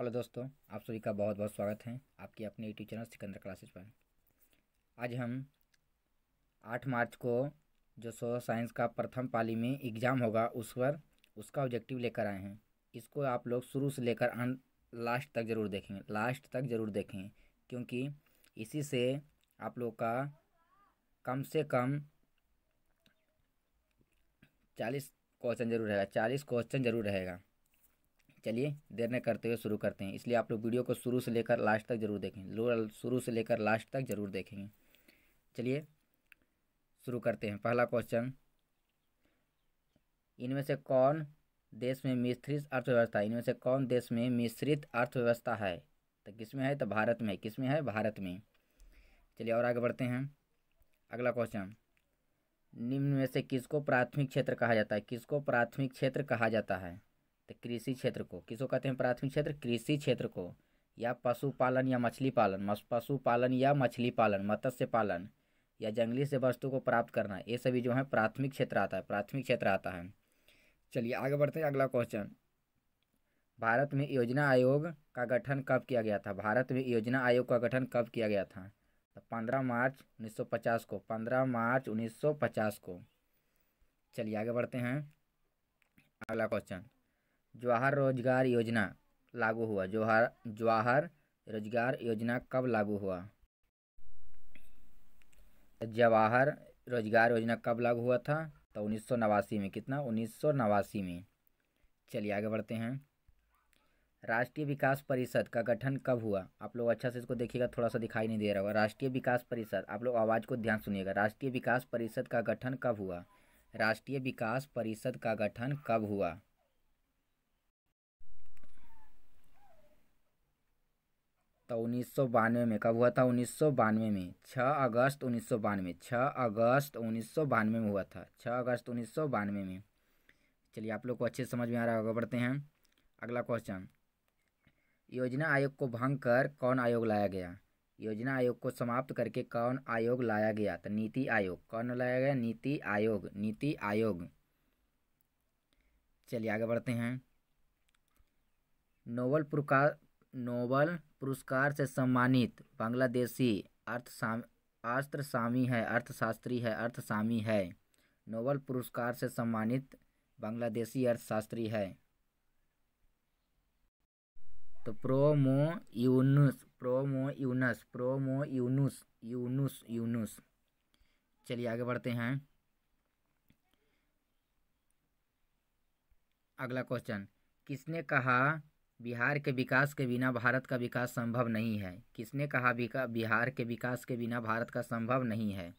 hello दोस्तों आप सभी का बहुत बहुत स्वागत है आपके अपने यूट्यूब चैनल सिकंदर क्लासेज पर आज हम आठ मार्च को जो सो साइंस का प्रथम पाली में एग्ज़ाम होगा उस पर उसका ऑब्जेक्टिव लेकर आए हैं इसको आप लोग शुरू से लेकर अंत लास्ट तक ज़रूर देखें लास्ट तक ज़रूर देखें क्योंकि इसी से आप लोग का कम से कम चालीस क्वेश्चन जरूर रहेगा चालीस क्वेश्चन जरूर रहेगा चलिए देर न करते हुए शुरू करते हैं इसलिए आप लोग वीडियो को शुरू से लेकर लास्ट तक जरूर देखें शुरू से लेकर लास्ट तक जरूर देखेंगे चलिए शुरू करते हैं पहला क्वेश्चन इनमें से कौन देश में मिश्रित अर्थव्यवस्था इनमें से कौन देश में मिश्रित अर्थव्यवस्था है तो किस में है तो भारत में किस में है भारत में चलिए और आगे बढ़ते हैं अगला क्वेश्चन निम्न में से किसको प्राथमिक क्षेत्र कहा जाता है किसको प्राथमिक क्षेत्र कहा जाता है तो कृषि क्षेत्र को किसको कहते हैं प्राथमिक क्षेत्र कृषि क्षेत्र को या पशुपालन या मछली पालन पशुपालन या मछली पालन मत्स्य पालन या जंगली से वस्तु को प्राप्त करना ये सभी जो है प्राथमिक क्षेत्र आता है प्राथमिक क्षेत्र आता है चलिए आगे बढ़ते हैं अगला क्वेश्चन भारत में योजना आयोग का गठन कब किया गया था भारत में योजना आयोग का गठन कब किया गया था तो पंद्रह मार्च 1950 को पंद्रह मार्च 1950 को चलिए आगे बढ़ते हैं अगला क्वेश्चन जवाहर रोजगार योजना लागू हुआ जवाहर जवाहर रोजगार योजना कब लागू हुआ जवाहर रोजगार योजना कब लागू हुआ था तो उन्नीस में कितना उन्नीस में चलिए आगे बढ़ते हैं राष्ट्रीय विकास परिषद का गठन कब हुआ आप लोग अच्छा से इसको देखिएगा थोड़ा सा दिखाई नहीं दे रहा होगा राष्ट्रीय विकास परिषद आप लोग आवाज़ को ध्यान सुनिएगा राष्ट्रीय विकास परिषद का गठन कब हुआ राष्ट्रीय विकास परिषद का गठन कब हुआ तो उन्नीस सौ बानवे में कब हुआ था उन्नीस सौ बानवे में छः अगस्त उन्नीस सौ बानवे छः अगस्त उन्नीस सौ बानवे में हुआ था छः अगस्त उन्नीस सौ बानवे में चलिए आप लोग को अच्छे समझ में आ रहा होगा बढ़ते हैं अगला क्वेश्चन योजना आयोग को भंग कर कौन आयोग लाया गया योजना आयोग को समाप्त करके कौन आयोग लाया गया तो नीति आयोग कौन लाया गया नीति आयोग नीति आयोग चलिए आगे बढ़ते हैं नोबल नोबल पुरस्कार से सम्मानित बांग्लादेशी अर्थशामी है अर्थशास्त्री है अर्थसामी है नोबल पुरस्कार से सम्मानित बांग्लादेशी अर्थशास्त्री है तो प्रोमो यूनुस प्रोमो यूनस प्रोमो यूनुस यूनुस यूनुस चलिए आगे बढ़ते हैं अगला क्वेश्चन किसने कहा बिहार के विकास के बिना भारत का विकास संभव नहीं है किसने कहा बिहार के विकास के बिना भारत का संभव नहीं है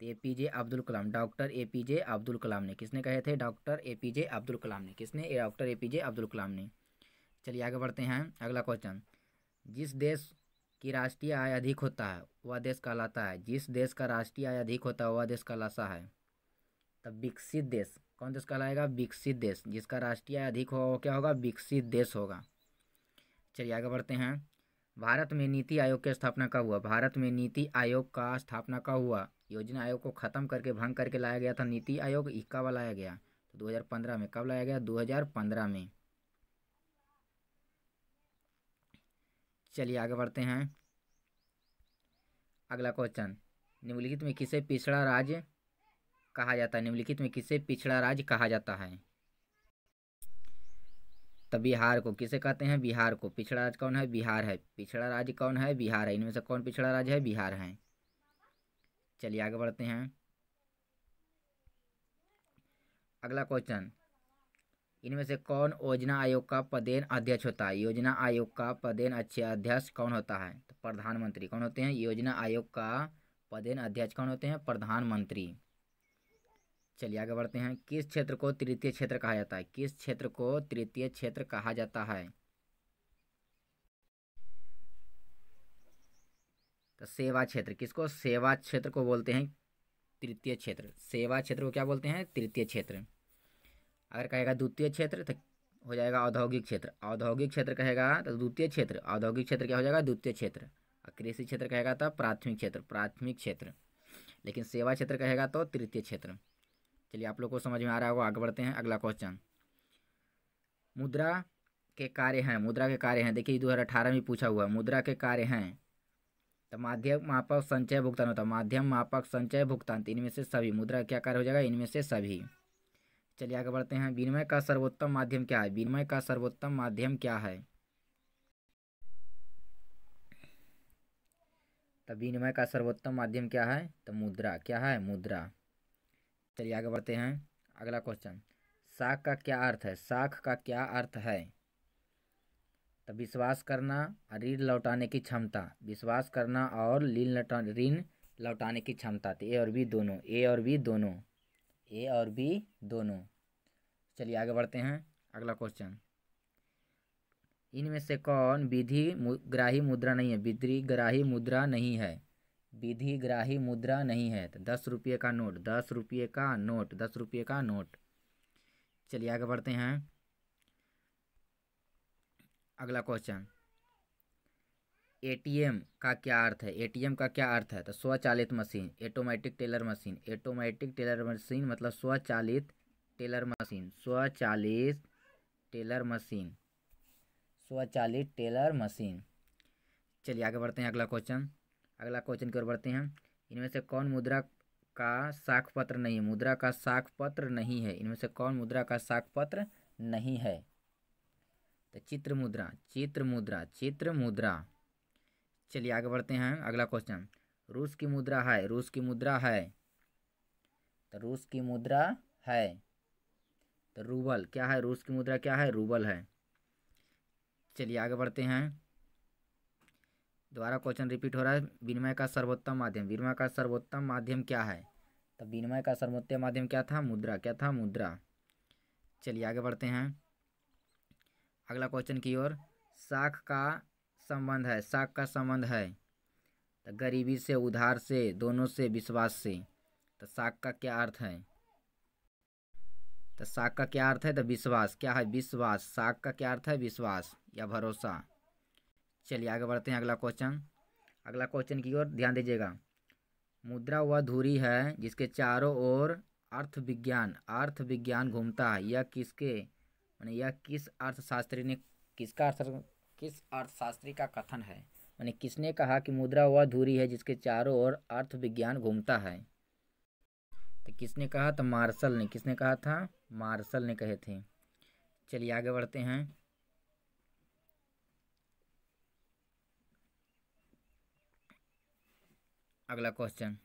तो A P J Abdul Kalam doctor A P J Abdul Kalam ने किसने कहे थे doctor A P J Abdul Kalam ने किसने doctor A P J Abdul Kalam ने चलिए आगे बढ़ते हैं अगला क्वेश्चन जिस देश की राष्ट्रीय आय अधिक होता है वह देश कहलाता है जिस देश का राष्ट्रीय आय अधिक होता है वह देश कहलाता है तब विकसित देश कौन देश कहलाएगा विकसित देश जिसका राष्ट्रीय अधिक होगा वो क्या होगा विकसित देश होगा चलिए आगे बढ़ते हैं भारत में नीति आयोग की स्थापना कब हुआ भारत में नीति आयोग का स्थापना कब हुआ योजना आयोग को खत्म करके भंग करके लाया गया था नीति आयोग कब लाया गया तो 2015 में कब लाया गया 2015 में चलिए आगे बढ़ते हैं अगला क्वेश्चन निम्नलिखित में किसे पिछड़ा राज्य कहा जाता है निम्नलिखित में किसे पिछड़ा राज्य कहा जाता है तो बिहार को किसे कहते हैं बिहार को पिछड़ा राज्य कौन है बिहार है पिछड़ा राज्य कौन है बिहार है इनमें से कौन पिछड़ा राज्य है बिहार है चलिए आगे बढ़ते हैं अगला क्वेश्चन इनमें से कौन योजना आयोग का पदेन अध्यक्ष होता है योजना आयोग का पदेन अच्छे अध्यक्ष कौन होता है तो प्रधानमंत्री कौन होते हैं योजना आयोग का पदेन अध्यक्ष कौन होते हैं प्रधानमंत्री चलिए आगे बढ़ते हैं किस क्षेत्र को तृतीय क्षेत्र कहा जाता है किस क्षेत्र को तृतीय क्षेत्र कहा जाता है तो सेवा क्षेत्र किसको सेवा क्षेत्र को बोलते हैं तृतीय क्षेत्र सेवा क्षेत्र को क्या बोलते हैं तृतीय क्षेत्र अगर कहेगा द्वितीय क्षेत्र तो हो जाएगा औद्योगिक क्षेत्र औद्योगिक क्षेत्र कहेगा तो द्वितीय क्षेत्र औद्योगिक क्षेत्र क्या हो जाएगा द्वितीय क्षेत्र और कृषि क्षेत्र कहेगा तो प्राथमिक क्षेत्र प्राथमिक क्षेत्र लेकिन सेवा क्षेत्र कहेगा तो तृतीय क्षेत्र चलिए आप लोग को समझ में आ रहा होगा आगे बढ़ते हैं अगला क्वेश्चन मुद्रा के कार्य हैं मुद्रा के कार्य हैं देखिए दो हज़ार अठारह में पूछा हुआ मुद्रा के कार्य हैं तो माध्यम मापक संचय भुगतान होता है माध्यम मापक संचय भुगतान तो इनमें से सभी मुद्रा क्या कार्य हो जाएगा इनमें से सभी चलिए आगे बढ़ते हैं विनिमय का सर्वोत्तम माध्यम क्या है विनिमय का सर्वोत्तम माध्यम क्या है तो विनिमय का सर्वोत्तम माध्यम क्या है तो मुद्रा क्या है मुद्रा चलिए आगे बढ़ते हैं अगला क्वेश्चन साख का क्या अर्थ है साख का क्या अर्थ है तो विश्वास करना ऋण लौटाने की क्षमता विश्वास करना और ऋण लौटा ऋण लौटाने की क्षमता तो ए और बी दोनों ए और बी दोनों ए और बी दोनों चलिए आगे बढ़ते हैं अगला क्वेश्चन इनमें से कौन विधि ग्राही मुद्रा नहीं है विधि ग्राही मुद्रा नहीं है विधिग्राही मुद्रा नहीं है तो दस रुपये का नोट दस रुपये का नोट दस रुपये का नोट चलिए आगे बढ़ते हैं अगला क्वेश्चन एटीएम का क्या अर्थ है एटीएम का क्या अर्थ है तो स्वचालित machine automatic teller machine automatic teller machine मतलब स्वचालित टेलर मशीन स्वचालित टेलर मशीन स्वचालित टेलर मशीन चलिए आगे बढ़ते हैं अगला क्वेश्चन अगला क्वेश्चन की ओर बढ़ते हैं इनमें से कौन मुद्रा का साख पत्र नहीं है मुद्रा का साख पत्र नहीं है इनमें से कौन मुद्रा का साख पत्र नहीं है तो चित्र मुद्रा चित्र मुद्रा चित्र मुद्रा चलिए आगे बढ़ते हैं अगला क्वेश्चन रूस की मुद्रा है रूस की मुद्रा है तो रूस की मुद्रा है तो रूबल क्या है रूस की मुद्रा क्या है रूबल है चलिए आगे बढ़ते हैं दोबारा क्वेश्चन रिपीट हो रहा है विनिमय का सर्वोत्तम माध्यम विनिमय का सर्वोत्तम माध्यम क्या है तो विनिमय का सर्वोत्तम माध्यम क्या था मुद्रा क्या था मुद्रा चलिए आगे बढ़ते हैं अगला क्वेश्चन की ओर साख का संबंध है साख का संबंध है तो गरीबी से उधार से दोनों से विश्वास से तो साख का क्या अर्थ है तो साख का क्या अर्थ है तो विश्वास क्या है विश्वास साख का क्या अर्थ है विश्वास या भरोसा चलिए आगे बढ़ते हैं अगला क्वेश्चन अगला क्वेश्चन की ओर ध्यान दीजिएगा मुद्रा वह धुरी है जिसके चारों ओर अर्थ विज्ञान अर्थ विज्ञान घूमता है यह किसके मैंने यह किस अर्थशास्त्री ने किसका अर्थ किस अर्थशास्त्री का कथन है मैंने किसने कहा कि मुद्रा वह धुरी है जिसके चारों ओर अर्थ विज्ञान घूमता है तो किसने कहा तो मार्शल ने किसने कहा था मार्शल ने कहे थे चलिए आगे बढ़ते हैं अगला क्वेश्चन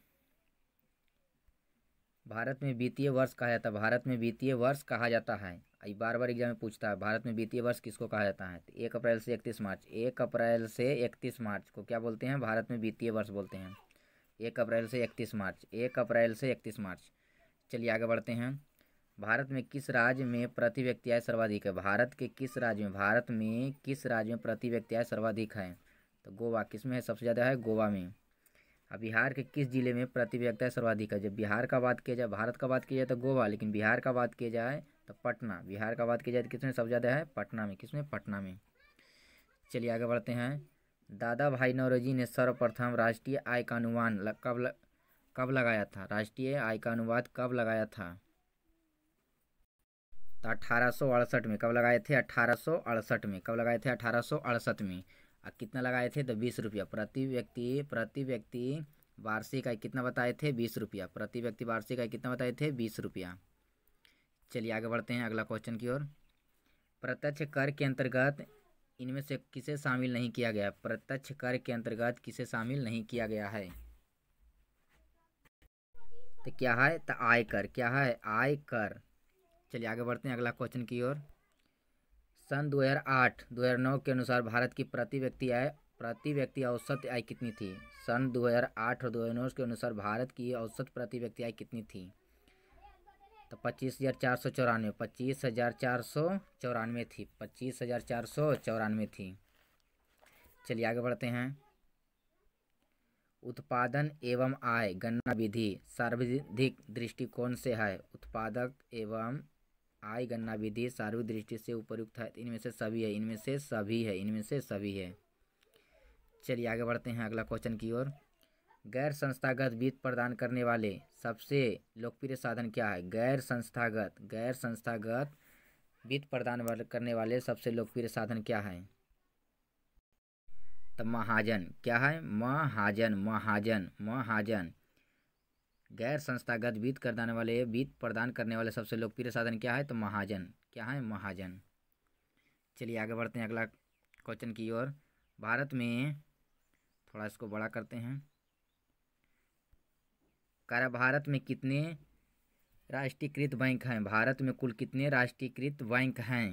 भारत में वित्तीय वर्ष कहा जाता है भारत में वित्तीय वर्ष कहा जाता है आई बार बार एग्जाम में पूछता है भारत में वित्तीय वर्ष किसको कहा जाता है तो एक अप्रैल से इकतीस मार्च एक अप्रैल से इकतीस मार्च को क्या बोलते हैं भारत में वित्तीय वर्ष बोलते हैं एक अप्रैल से इकतीस मार्च एक अप्रैल से इकतीस मार्च चलिए आगे बढ़ते हैं भारत में किस राज्य में प्रति व्यक्ति आय सर्वाधिक है भारत के किस राज्य में भारत में किस राज्य में प्रति व्यक्ति आय सर्वाधिक है तो गोवा किस में है सबसे ज़्यादा है गोवा में अब बिहार के किस जिले में प्रति सर्वाधिक है जब बिहार का बात किया जाए भारत का बात किया जाए तो गोवा लेकिन बिहार का बात किया जाए तो पटना बिहार का बात किया जाए तो किसमें सबसे ज़्यादा है पटना में किसमें पटना में चलिए आगे बढ़ते हैं दादा भाई नौरोजी ने सर्वप्रथम राष्ट्रीय आय का अनुमान कब कब लगाया था राष्ट्रीय आय का अनुवाद कब लगाया था तो अठारह में कब लगाए थे अठारह में कब लगाए थे अठारह में आ कितना लगाए थे तो बीस रुपया प्रति व्यक्ति प्रति व्यक्ति वार्षिक आय कितना बताए थे बीस रुपया प्रति व्यक्ति वार्षिक आय कितना बताए थे बीस रुपया चलिए आगे बढ़ते हैं अगला क्वेश्चन की ओर प्रत्यक्ष कर के अंतर्गत इनमें से किसे शामिल नहीं किया गया प्रत्यक्ष कर के अंतर्गत किसे शामिल नहीं किया गया है तो क्या है तो आयकर क्या है आयकर चलिए आगे बढ़ते हैं अगला क्वेश्चन की ओर सन 2008 2009 के अनुसार भारत की प्रति व्यक्ति आय प्रति व्यक्ति औसत आय कितनी थी सन 2008 और 2009 के अनुसार भारत की औसत प्रति व्यक्ति आय कितनी थी तो पच्चीस हज़ार चार सौ चौरानवे पच्चीस हज़ार चार सौ चौरानवे थी पच्चीस हज़ार चार सौ चौरानवे थी चलिए आगे बढ़ते हैं उत्पादन एवं आय गणना विधि सर्वाधिक दृष्टिकोण से है उत्पादक एवं आय गणना विधि सार्विक दृष्टि से उपयुक्त है इनमें से सभी है इनमें से सभी है इनमें से सभी है चलिए आगे बढ़ते हैं अगला क्वेश्चन की ओर गैर संस्थागत वित्त प्रदान करने वाले सबसे लोकप्रिय साधन क्या है गैर संस्थागत गैर संस्थागत वित्त प्रदान करने वाले सबसे लोकप्रिय साधन क्या है तो महाजन क्या है महाजन महाजन महाजन गैर संस्थागत वित्त करदाने वाले वित्त प्रदान करने वाले सबसे लोकप्रिय साधन क्या है तो महाजन क्या है महाजन चलिए आगे बढ़ते हैं अगला क्वेश्चन की ओर भारत में थोड़ा इसको बड़ा करते हैं कारा भारत में कितने राष्ट्रीयकृत बैंक हैं भारत में कुल कितने राष्ट्रीयकृत बैंक हैं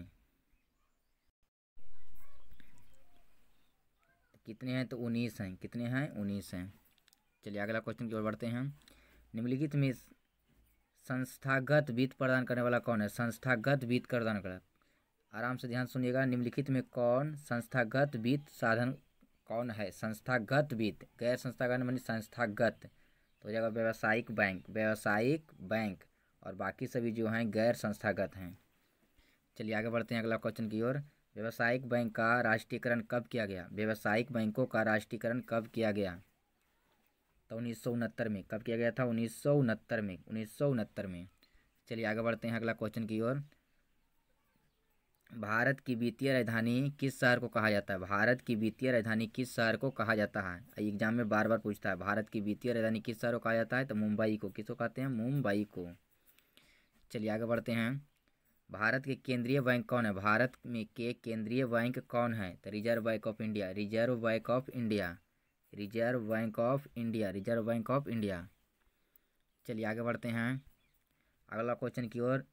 कितने हैं तो उन्नीस हैं कितने हैं उन्नीस हैं चलिए अगला क्वेश्चन की ओर बढ़ते हैं निम्नलिखित में संस्थागत वित्त प्रदान करने वाला कौन है संस्थागत वित्त प्रदान कर आराम से ध्यान सुनिएगा निम्नलिखित में कौन संस्थागत वित्त साधन कौन है संस्थागत वित्त गैर संस्थागत मानी संस्थागत तो हो जाएगा व्यावसायिक बैंक व्यावसायिक बैंक और बाकी सभी जो हैं गैर संस्थागत हैं चलिए आगे बढ़ते हैं अगला क्वेश्चन की ओर व्यावसायिक बैंक का राष्ट्रीयकरण कब किया गया व्यावसायिक बैंकों का राष्ट्रीयकरण कब किया गया तो उन्नीस में कब किया गया था उन्नीस में उन्नीस में चलिए आगे बढ़ते हैं अगला क्वेश्चन की ओर भारत की वित्तीय राजधानी किस शहर को कहा जाता है भारत की वित्तीय राजधानी किस शहर को कहा जाता है एग्जाम में बार बार पूछता है भारत की वित्तीय राजधानी किस शहर को कहा जाता है तो मुंबई को किसको कहते हैं मुंबई को चलिए आगे बढ़ते हैं भारत के केंद्रीय बैंक कौन है भारत में के केंद्रीय बैंक कौन है तो Reserve Bank of India Reserve Bank of India Reserve Bank of India Reserve Bank of India चलिए आगे बढ़ते हैं अगला क्वेश्चन की ओर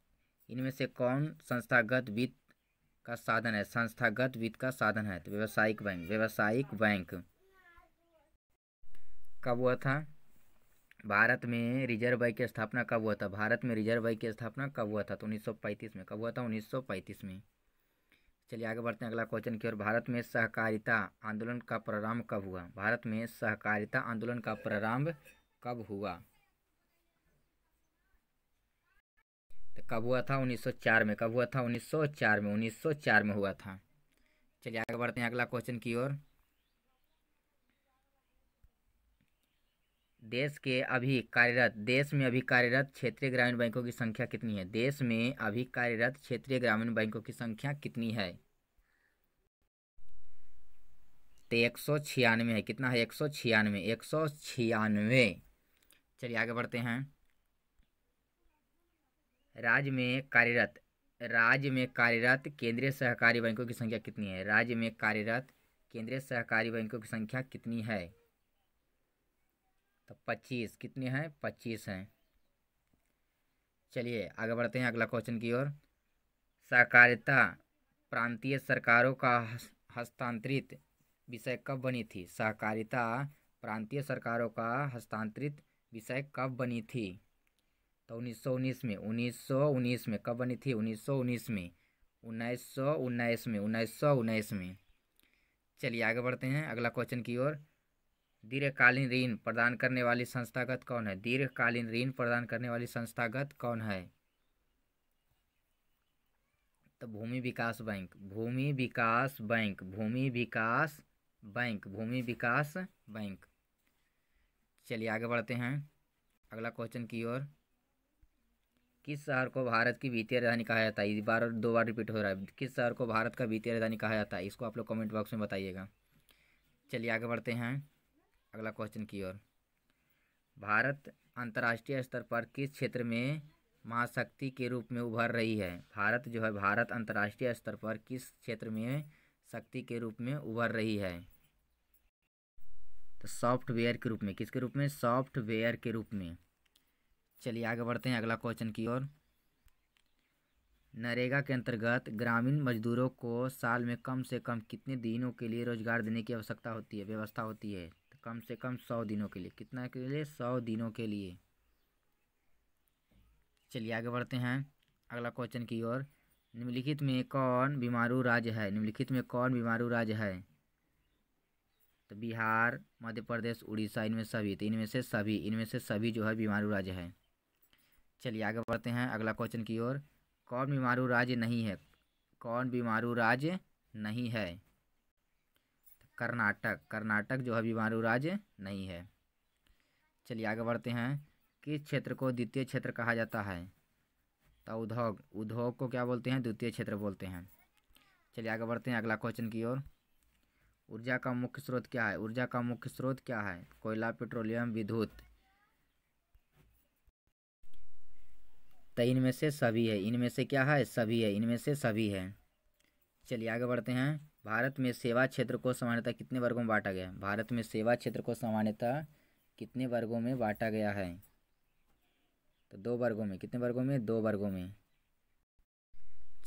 इनमें से कौन संस्थागत वित्त का साधन है संस्थागत वित्त का साधन है तो व्यवसायिक बैंक व्यवसायिक बैंक कब हुआ था भारत में रिजर्व बैंक की स्थापना कब हुआ था भारत में रिजर्व बैंक की स्थापना कब हुआ था तो 1935 में कब हुआ था 1935 में चलिए आगे बढ़ते हैं अगला क्वेश्चन की ओर भारत में सहकारिता आंदोलन का प्रारंभ कब हुआ भारत में सहकारिता आंदोलन का प्रारंभ कब हुआ तो कब हुआ था 1904 में कब हुआ था 1904 में 1904 में हुआ था चलिए आगे बढ़ते हैं अगला क्वेश्चन की ओर देश के अभी कार्यरत देश में अभी कार्यरत क्षेत्रीय ग्रामीण बैंकों की संख्या कितनी है देश में अभी कार्यरत क्षेत्रीय ग्रामीण बैंकों की संख्या कितनी है तो एक सौ छियानवे है कितना है एक सौ छियानवे एक सौ छियानवे चलिए आगे बढ़ते हैं राज्य में कार्यरत राज्य में कार्यरत केंद्रीय सहकारी बैंकों की संख्या कितनी है राज्य में कार्यरत केंद्रीय सहकारी बैंकों की संख्या कितनी है तो पच्चीस कितने हैं पच्चीस हैं चलिए आगे बढ़ते हैं अगला क्वेश्चन की ओर सहकारिता प्रांतीय सरकारों का हस्तांतरित विषय कब बनी थी सहकारिता प्रांतीय सरकारों का हस्तांतरित विषय कब बनी थी तो 1919 में 1919 में कब बनी थी 1919 में 1919 में 1919 में चलिए आगे बढ़ते हैं अगला क्वेश्चन की ओर दीर्घकालीन ऋण प्रदान करने वाली संस्थागत कौन है दीर्घकालीन ऋण प्रदान करने वाली संस्थागत कौन है तो भूमि विकास बैंक भूमि विकास बैंक भूमि विकास बैंक भूमि विकास बैंक चलिए आगे बढ़ते हैं अगला क्वेश्चन की ओर किस शहर को भारत की वित्तीय राजधानी कहा जाता है इस बार दो बार रिपीट हो रहा है किस शहर को भारत का वित्तीय राजधानी कहा जाता है इसको आप लोग कमेंट बॉक्स में बताइएगा चलिए आगे बढ़ते हैं अगला क्वेश्चन की ओर भारत अंतर्राष्ट्रीय स्तर पर किस क्षेत्र में महाशक्ति के रूप में उभर रही है भारत जो है भारत अंतर्राष्ट्रीय स्तर पर किस क्षेत्र में शक्ति के रूप में उभर रही है तो सॉफ्टवेयर के रूप में किसके रूप में सॉफ्टवेयर के रूप में चलिए आगे बढ़ते हैं अगला क्वेश्चन की ओर नरेगा के अंतर्गत ग्रामीण मजदूरों को साल में कम से कम कितने दिनों के लिए रोजगार देने की आवश्यकता होती है व्यवस्था होती है कम से कम सौ दिनों के लिए कितना के लिए सौ दिनों के लिए चलिए आगे बढ़ते हैं अगला क्वेश्चन की ओर निम्नलिखित में कौन बीमारू राज्य है निम्नलिखित में कौन बीमारू राज्य है तो बिहार मध्य प्रदेश उड़ीसा इनमें सभी तो इनमें से सभी इनमें से सभी जो है बीमारू राज्य है चलिए आगे बढ़ते हैं अगला क्वेश्चन की ओर कौन बीमारू राज्य नहीं है कौन बीमारू राज्य नहीं है कर्नाटक कर्नाटक जो है बीमारू राज्य नहीं है चलिए आगे बढ़ते हैं किस क्षेत्र को द्वितीय क्षेत्र कहा जाता है तो उद्योग उद्योग को क्या बोलते हैं द्वितीय क्षेत्र बोलते हैं चलिए आगे बढ़ते हैं अगला क्वेश्चन की ओर ऊर्जा का मुख्य स्रोत क्या है ऊर्जा का मुख्य स्रोत क्या है कोयला पेट्रोलियम विद्युत तो इनमें से सभी है इनमें से क्या है सभी है इनमें से सभी है चलिए आगे बढ़ते हैं भारत में सेवा क्षेत्र को सामान्यता कितने वर्गों में बांटा गया है भारत में सेवा क्षेत्र को सामान्यता कितने वर्गों में बांटा गया है तो दो वर्गों में कितने वर्गों में दो वर्गों में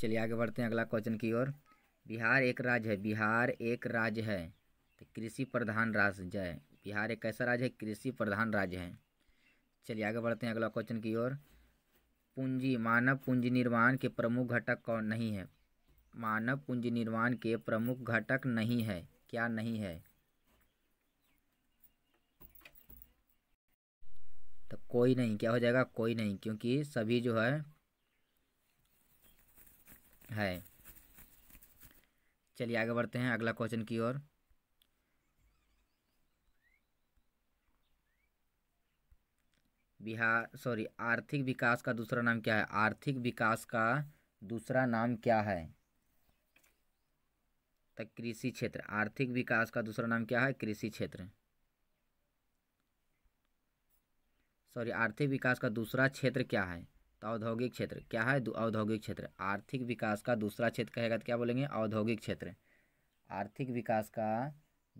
चलिए आगे बढ़ते हैं अगला क्वेश्चन की ओर बिहार एक राज्य है बिहार एक राज्य है तो कृषि प्रधान राज्य है बिहार एक कैसा राज्य है कृषि प्रधान राज्य है चलिए आगे बढ़ते हैं अगला क्वेश्चन की ओर पूंजी मानव पूंजी निर्माण के प्रमुख घटक कौन नहीं है मानव पूंजी निर्माण के प्रमुख घटक नहीं है क्या नहीं है तो कोई नहीं क्या हो जाएगा कोई नहीं क्योंकि सभी जो है है चलिए आगे बढ़ते हैं अगला क्वेश्चन की ओर बिहार सॉरी आर्थिक विकास का दूसरा नाम क्या है आर्थिक विकास का दूसरा नाम क्या है तक कृषि क्षेत्र आर्थिक विकास का दूसरा नाम क्या है कृषि क्षेत्र सॉरी आर्थिक विकास का दूसरा क्षेत्र क्या है तो औद्योगिक क्षेत्र क्या है औद्योगिक क्षेत्र आर्थिक विकास का दूसरा क्षेत्र कहेगा तो क्या बोलेंगे औद्योगिक क्षेत्र आर्थिक विकास का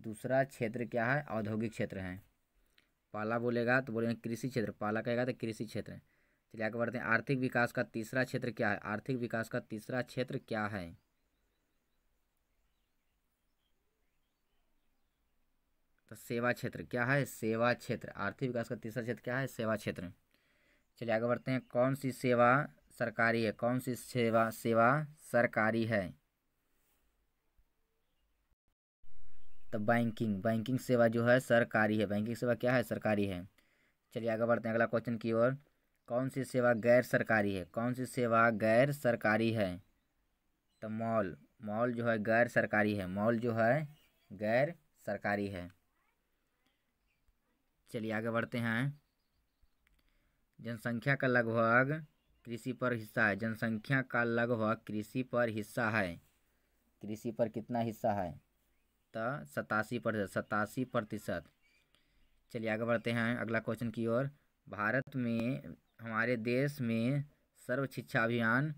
दूसरा क्षेत्र क्या है औद्योगिक क्षेत्र है पाला बोलेगा तो बोलेंगे कृषि क्षेत्र पाला कहेगा तो कृषि क्षेत्र चलिए आगे बढ़ते हैं आर्थिक विकास का तीसरा क्षेत्र क्या है आर्थिक विकास का तीसरा क्षेत्र क्या है तो सेवा क्षेत्र क्या है सेवा क्षेत्र आर्थिक विकास का तीसरा क्षेत्र क्या है सेवा क्षेत्र चलिए आगे बढ़ते हैं कौन सी सेवा सरकारी है कौन सी सेवा सेवा सरकारी है तो बैंकिंग बैंकिंग सेवा जो है सरकारी है बैंकिंग सेवा क्या है सरकारी है चलिए आगे बढ़ते हैं अगला क्वेश्चन की ओर कौन सी सेवा गैर सरकारी है कौन सी सेवा गैर सरकारी है तो मॉल मॉल जो है गैर सरकारी है मॉल जो है गैर सरकारी है चलिए आगे बढ़ते हैं जनसंख्या का लगभग कृषि पर हिस्सा है जनसंख्या का लगभग कृषि पर हिस्सा है कृषि पर कितना हिस्सा है तो सतासी प्रतिशत सतासी प्रतिशत चलिए आगे बढ़ते हैं अगला क्वेश्चन की ओर भारत में हमारे देश में सर्व शिक्षा अभियान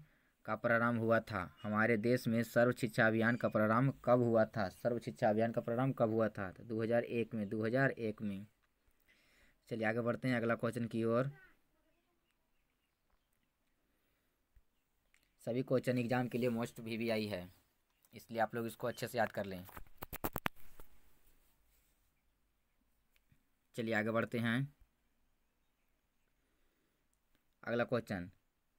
का प्रारंभ हुआ था हमारे देश में सर्व शिक्षा अभियान का प्रारंभ कब हुआ था सर्व शिक्षा अभियान का प्रारंभ कब हुआ था तो एक में एक में चलिए आगे बढ़ते हैं अगला क्वेश्चन की ओर सभी क्वेश्चन एग्जाम के लिए मोस्ट वी वी आई है इसलिए आप लोग इसको अच्छे से याद कर लें चलिए आगे बढ़ते हैं अगला क्वेश्चन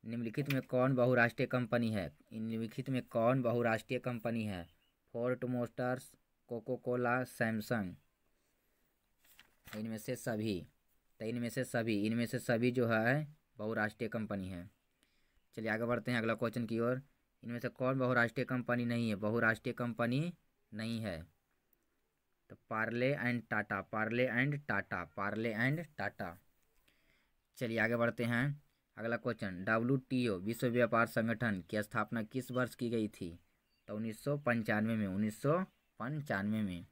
निम्नलिखित में कौन बहुराष्ट्रीय कंपनी है निम्नलिखित में कौन बहुराष्ट्रीय कंपनी है Ford Motors Coca Cola Samsung इनमें से सभी तो इनमें से सभी इनमें से सभी जो है बहुराष्ट्रीय कंपनी है चलिए आगे बढ़ते हैं अगला क्वेश्चन की ओर इनमें से कौन बहुराष्ट्रीय कंपनी नहीं है बहुराष्ट्रीय कंपनी नहीं है तो Parle and Tata Parle and Tata Parle and Tata चलिए आगे बढ़ते हैं अगला क्वेश्चन डब्ल्यू टी ओ विश्व व्यापार संगठन की स्थापना किस वर्ष की गई थी तो उन्नीस में उन्नीस में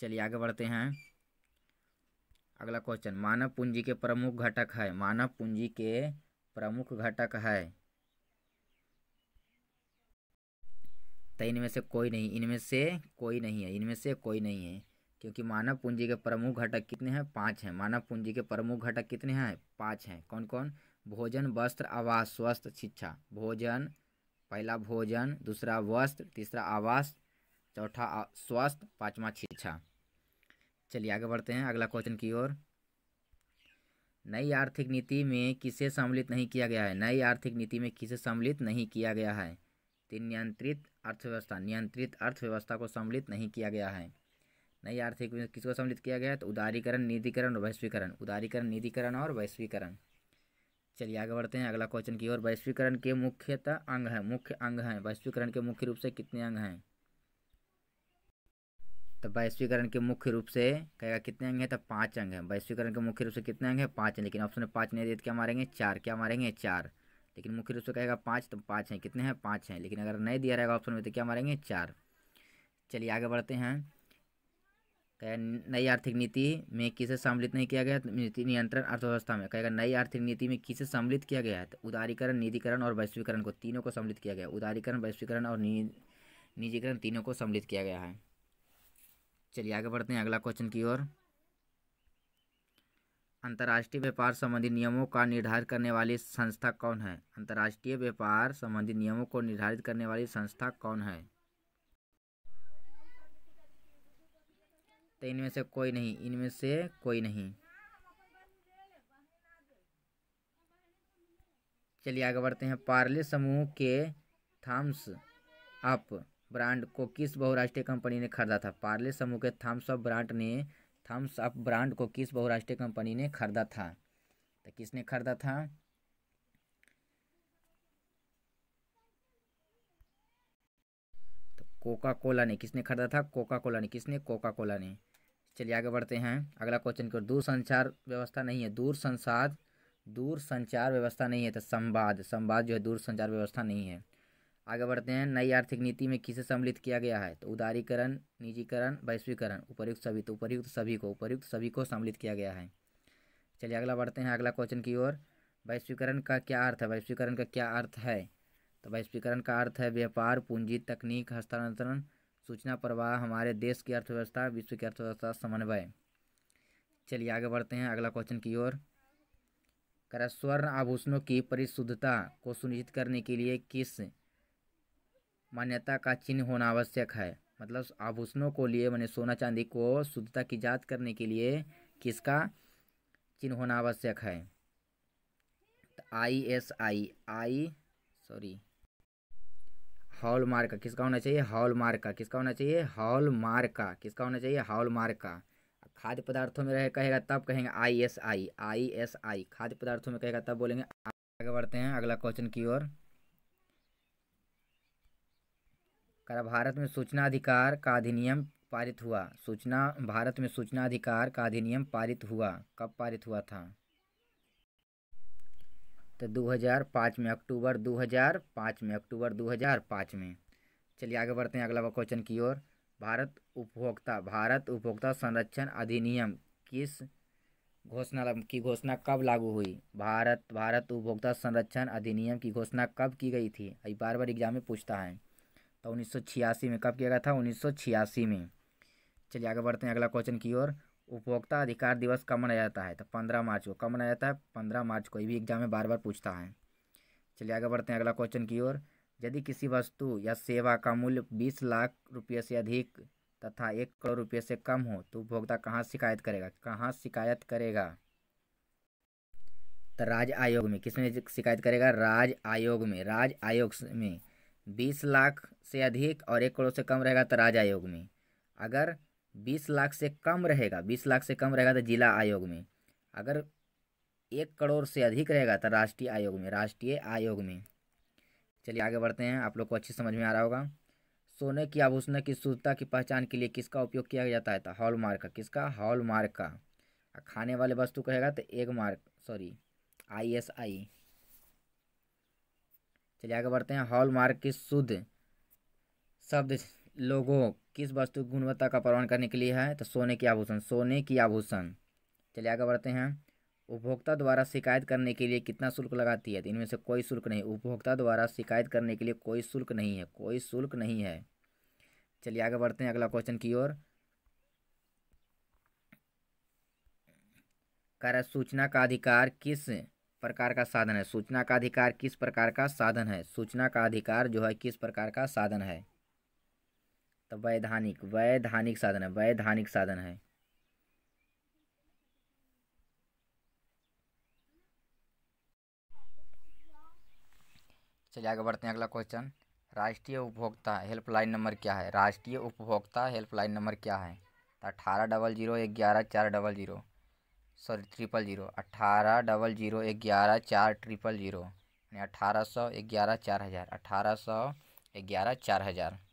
चलिए आगे बढ़ते हैं अगला क्वेश्चन मानव पूंजी के प्रमुख घटक है मानव पूंजी के प्रमुख घटक है तो इनमें से कोई नहीं इनमें से कोई नहीं है इनमें से कोई नहीं है क्योंकि मानव पूंजी के प्रमुख घटक कितने हैं पाँच हैं मानव पूंजी के प्रमुख घटक कितने हैं पाँच हैं कौन कौन भोजन वस्त्र आवास स्वस्थ शिक्षा भोजन पहला भोजन दूसरा वस्त्र तीसरा आवास चौथा स्वस्थ पाँचवा शिक्षा चलिए आगे बढ़ते हैं अगला क्वेश्चन की ओर नई आर्थिक नीति में किसे सम्मिलित नहीं किया गया है नई आर्थिक नीति में किसे सम्मिलित नहीं किया गया है तीन नियंत्रित अर्थव्यवस्था नियंत्रित अर्थव्यवस्था को सम्मिलित नहीं किया गया है नई आर्थिक में किसको सम्मिलित किया गया है तो उदारीकरण निधिकरण और वैश्वीकरण उदारीकरण निधिकरण और वैश्वीकरण चलिए आगे बढ़ते हैं अगला क्वेश्चन की ओर वैश्वीकरण के मुख्यतः अंग हैं मुख्य अंग हैं वैश्वीकरण के मुख्य रूप से कितने अंग हैं तो वैश्वीकरण के मुख्य रूप से कहेगा कितने अंग हैं तो पाँच अंग हैं वैश्वीकरण के मुख्य रूप से कितने अंग हैं पाँच हैं लेकिन ऑप्शन में पाँच नहीं देते तो क्या मारेंगे चार क्या मारेंगे चार लेकिन मुख्य रूप से कहेगा पाँच तो पाँच हैं कितने हैं पाँच हैं लेकिन अगर नहीं दिया रहेगा ऑप्शन में तो क्या मारेंगे चार चलिए आगे बढ़ते हैं कहेगा नई आर्थिक नीति में किसे सम्मिलित नहीं किया गया नीति नियंत्रण अर्थव्यवस्था में कहेगा नई आर्थिक नीति में किसे सम्मिलित किया गया है तो उदारीकरण निधिकरण और वैश्वीकरण को तीनों को सम्मिलित किया गया उदारीकरण वैश्वीकरण और निजीकरण तीनों को सम्मिलित किया गया है चलिए आगे बढ़ते हैं अगला क्वेश्चन की ओर अंतर्राष्ट्रीय व्यापार संबंधी नियमों का निर्धारित करने वाली संस्था कौन है अंतर्राष्ट्रीय व्यापार संबंधी नियमों को निर्धारित करने वाली संस्था कौन है तो इनमें से कोई नहीं इनमें से कोई नहीं चलिए आगे बढ़ते हैं पार्ले समूह के थम्स अप ब्रांड को किस बहुराष्ट्रीय कंपनी ने खरीदा था पार्ले समूह के थम्स अप ब्रांड ने थम्स अप ब्रांड को किस बहुराष्ट्रीय कंपनी ने खरीदा था तो किसने खरीदा था तो कोका कोला ने किसने खरीदा था कोका कोला ने किसने कोका कोला ने चलिए आगे बढ़ते हैं अगला क्वेश्चन की दूर संचार व्यवस्था नहीं है दूर संसार दूर संचार व्यवस्था नहीं है तो संवाद संवाद जो है दूर संचार व्यवस्था नहीं है आगे बढ़ते हैं नई आर्थिक नीति में किसे सम्मिलित किया गया है तो उदारीकरण निजीकरण वैश्वीकरण उपयुक्त सभी तो उपयुक्त सभी को उपयुक्त सभी को सम्मिलित किया गया है चलिए अगला बढ़ते हैं अगला क्वेश्चन की ओर वैश्वीकरण का क्या अर्थ है वैश्वीकरण का क्या अर्थ है तो वैश्वीकरण का अर्थ है व्यापार पूंजी तकनीक हस्तांतरण सूचना प्रवाह हमारे देश की अर्थव्यवस्था विश्व की अर्थव्यवस्था समन्वय चलिए आगे बढ़ते हैं अगला क्वेश्चन की ओर कर स्वर्ण आभूषणों की परिशुद्धता को सुनिश्चित करने के लिए किस मान्यता का चिन्ह होना आवश्यक है मतलब आभूषणों को लिए मैंने सोना चांदी को शुद्धता की जांच करने के लिए किसका चिन्ह होना आवश्यक है I S I I sorry hallmark का किसका होना चाहिए हॉल मार्क का किसका होना चाहिए हॉल मार्क का किसका होना चाहिए हॉल मार्क का खाद्य पदार्थों में रहे कहेगा तब कहेंगे आई एस आई आई एस आई खाद्य पदार्थों में कहेगा तब बोलेंगे आगे बढ़ते हैं अगला क्वेश्चन की ओर करा भारत में सूचना अधिकार का अधिनियम पारित हुआ सूचना भारत में सूचना अधिकार का अधिनियम पारित हुआ कब पारित हुआ था तो 2005 में अक्टूबर 2005 में अक्टूबर 2005 में चलिए आगे बढ़ते हैं अगला क्वेश्चन की ओर भारत उपभोक्ता भारत उपभोक्ता संरक्षण अधिनियम किस घोषणा की घोषणा कब लागू हुई भारत भारत उपभोक्ता संरक्षण अधिनियम की घोषणा कब की गई थी अभी बार बार एग्जाम में पूछता है तो उन्नीस में कब किया गया था उन्नीस में चलिए आगे बढ़ते हैं अगला क्वेश्चन की ओर उपभोक्ता अधिकार दिवस कब मनाया जाता है तो पंद्रह मार्च को कब मनाया जाता है पंद्रह मार्च को भी एग्जाम में बार बार पूछता है चलिए आगे बढ़ते हैं अगला क्वेश्चन की ओर यदि किसी वस्तु या सेवा का मूल्य बीस लाख रुपये से अधिक तथा एक करोड़ रुपये से कम हो तो उपभोक्ता कहाँ शिकायत करेगा कहाँ शिकायत करेगा तो राज्य आयोग में किसने शिकायत करेगा राज आयोग में राज आयोग में बीस लाख से अधिक और एक करोड़ से कम रहेगा तो राज्य आयोग में अगर बीस लाख से कम रहेगा बीस लाख से कम रहेगा तो जिला आयोग में अगर एक करोड़ से अधिक रहेगा तो राष्ट्रीय आयोग में राष्ट्रीय आयोग में चलिए आगे बढ़ते हैं आप लोग को अच्छी समझ में आ रहा होगा सोने की आभूषण की शुद्धता की पहचान के लिए किसका उपयोग किया जाता है तो हॉल मार्क का किसका हॉल मार्क का खाने वाले वस्तु कहेगा तो Agmark sorry I S I चलिए आगे बढ़ते हैं हॉलमार्क के शुद्ध शब्द लोगों किस वस्तु की गुणवत्ता का प्रमाण करने के लिए है तो सोने की आभूषण सोने की आभूषण चलिए आगे बढ़ते हैं उपभोक्ता द्वारा शिकायत करने के लिए कितना शुल्क लगाती है तो इनमें से कोई शुल्क नहीं उपभोक्ता द्वारा शिकायत करने के लिए कोई शुल्क नहीं है कोई शुल्क नहीं है चलिए आगे बढ़ते हैं अगला क्वेश्चन की ओर कार्य सूचना का अधिकार किस प्रकार का साधन है सूचना का अधिकार किस प्रकार का साधन है सूचना का अधिकार जो है किस प्रकार का साधन है तो वैधानिक वैधानिक साधन है वैधानिक साधन है चलिए आगे बढ़ते हैं अगला क्वेश्चन राष्ट्रीय उपभोक्ता हेल्पलाइन नंबर क्या है राष्ट्रीय उपभोक्ता हेल्पलाइन नंबर क्या है तो अठारह डबल जीरो ग्यारह चार double zero sorry triple zero अठारह डबल जीरो ग्यारह चार ट्रिपल जीरो यानी सौ ग्यारह चार हज़ार अठारह सौ ग्यारह चार हज़ार